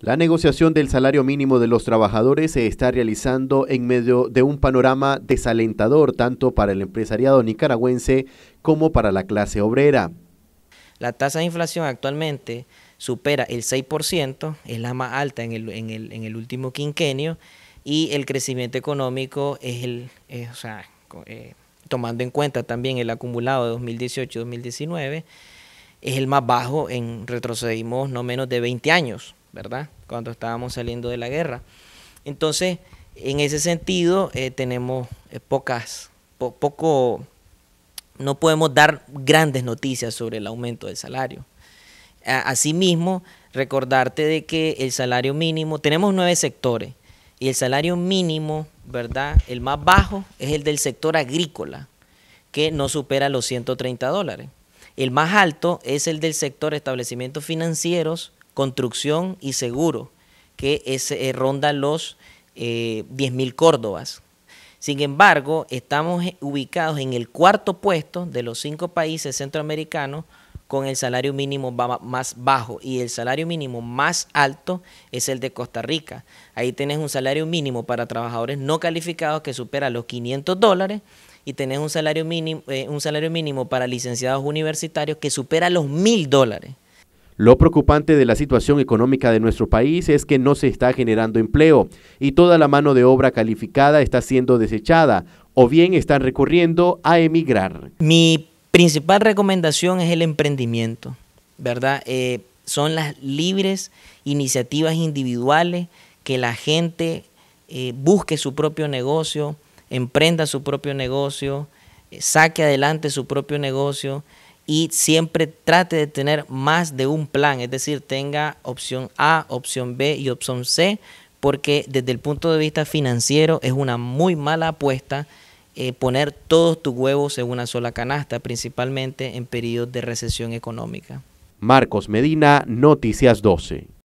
La negociación del salario mínimo de los trabajadores se está realizando en medio de un panorama desalentador tanto para el empresariado nicaragüense como para la clase obrera. La tasa de inflación actualmente supera el 6%, es la más alta en el, en el, último quinquenio, y el crecimiento económico es el, o sea, eh, tomando en cuenta también el acumulado de 2018-2019, es el más bajo en retrocedimos no menos de 20 años. ¿verdad? Cuando estábamos saliendo de la guerra. Entonces, en ese sentido, eh, tenemos eh, pocas, poco, no podemos dar grandes noticias sobre el aumento del salario. Asimismo, recordarte de que el salario mínimo, tenemos nueve sectores, y el salario mínimo, ¿verdad? El más bajo es el del sector agrícola, que no supera los 130 dólares. El más alto es el del sector establecimientos financieros, construcción y seguro, que eh, ronda los eh, 10.000 Córdobas. Sin embargo, estamos eh, ubicados en el cuarto puesto de los cinco países centroamericanos con el salario mínimo más bajo y el salario mínimo más alto es el de Costa Rica. Ahí tenés un salario mínimo para trabajadores no calificados que supera los 500 dólares y tenés un salario mínimo, eh, un salario mínimo para licenciados universitarios que supera los 1000 dólares. Lo preocupante de la situación económica de nuestro país es que no se está generando empleo y toda la mano de obra calificada está siendo desechada o bien están recurriendo a emigrar. Mi principal recomendación es el emprendimiento, ¿verdad? Eh, son las libres iniciativas individuales que la gente eh, busque su propio negocio, emprenda su propio negocio, eh, saque adelante su propio negocio y siempre trate de tener más de un plan, es decir, tenga opción A, opción B y opción C, porque desde el punto de vista financiero es una muy mala apuesta eh, poner todos tus huevos en una sola canasta, principalmente en periodos de recesión económica. Marcos Medina, Noticias 12.